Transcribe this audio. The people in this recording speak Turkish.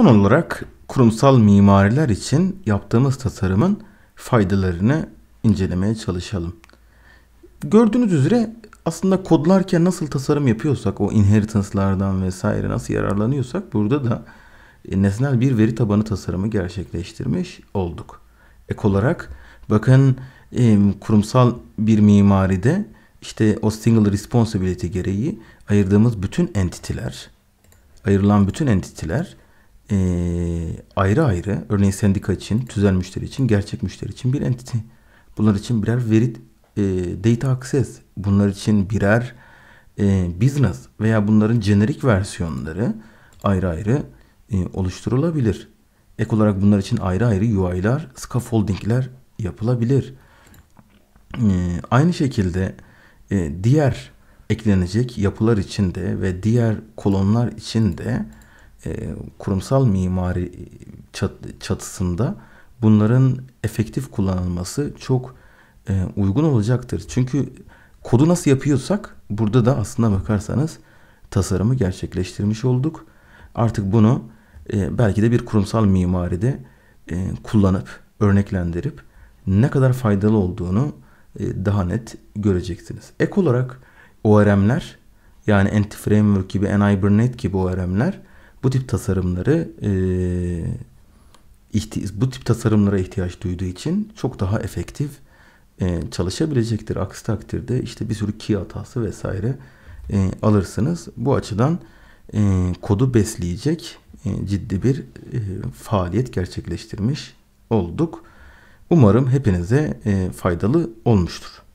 Son olarak kurumsal mimariler için yaptığımız tasarımın faydalarını incelemeye çalışalım. Gördüğünüz üzere aslında kodlarken nasıl tasarım yapıyorsak o inheritance'lardan vesaire nasıl yararlanıyorsak burada da e, nesnel bir veri tabanı tasarımı gerçekleştirmiş olduk. Ek olarak bakın e, kurumsal bir mimaride işte o single responsibility gereği ayırdığımız bütün entitiler, ayrılan bütün entitiler e, ayrı ayrı örneğin sendika için, tüzel müşteri için, gerçek müşteri için bir entity. Bunlar için birer veri e, data access, bunlar için birer e, business veya bunların jenerik versiyonları ayrı ayrı e, oluşturulabilir. Ek olarak bunlar için ayrı ayrı UI'lar, scaffolding'ler yapılabilir. E, aynı şekilde e, diğer eklenecek yapılar için de ve diğer kolonlar için de e, kurumsal mimari çat, çatısında bunların efektif kullanılması çok e, uygun olacaktır. Çünkü kodu nasıl yapıyorsak burada da aslında bakarsanız tasarımı gerçekleştirmiş olduk. Artık bunu e, belki de bir kurumsal mimaride e, kullanıp örneklendirip ne kadar faydalı olduğunu e, daha net göreceksiniz. Ek olarak ORM'ler yani Anti-Framework gibi, Anhibernate gibi ORM'ler bu tip tasarımları bu tip tasarımlara ihtiyaç duyduğu için çok daha efektif çalışabilecektir. Aksi takdirde işte bir sürü key hatası vesaire alırsınız. Bu açıdan kodu besleyecek ciddi bir faaliyet gerçekleştirmiş olduk. Umarım hepinize faydalı olmuştur.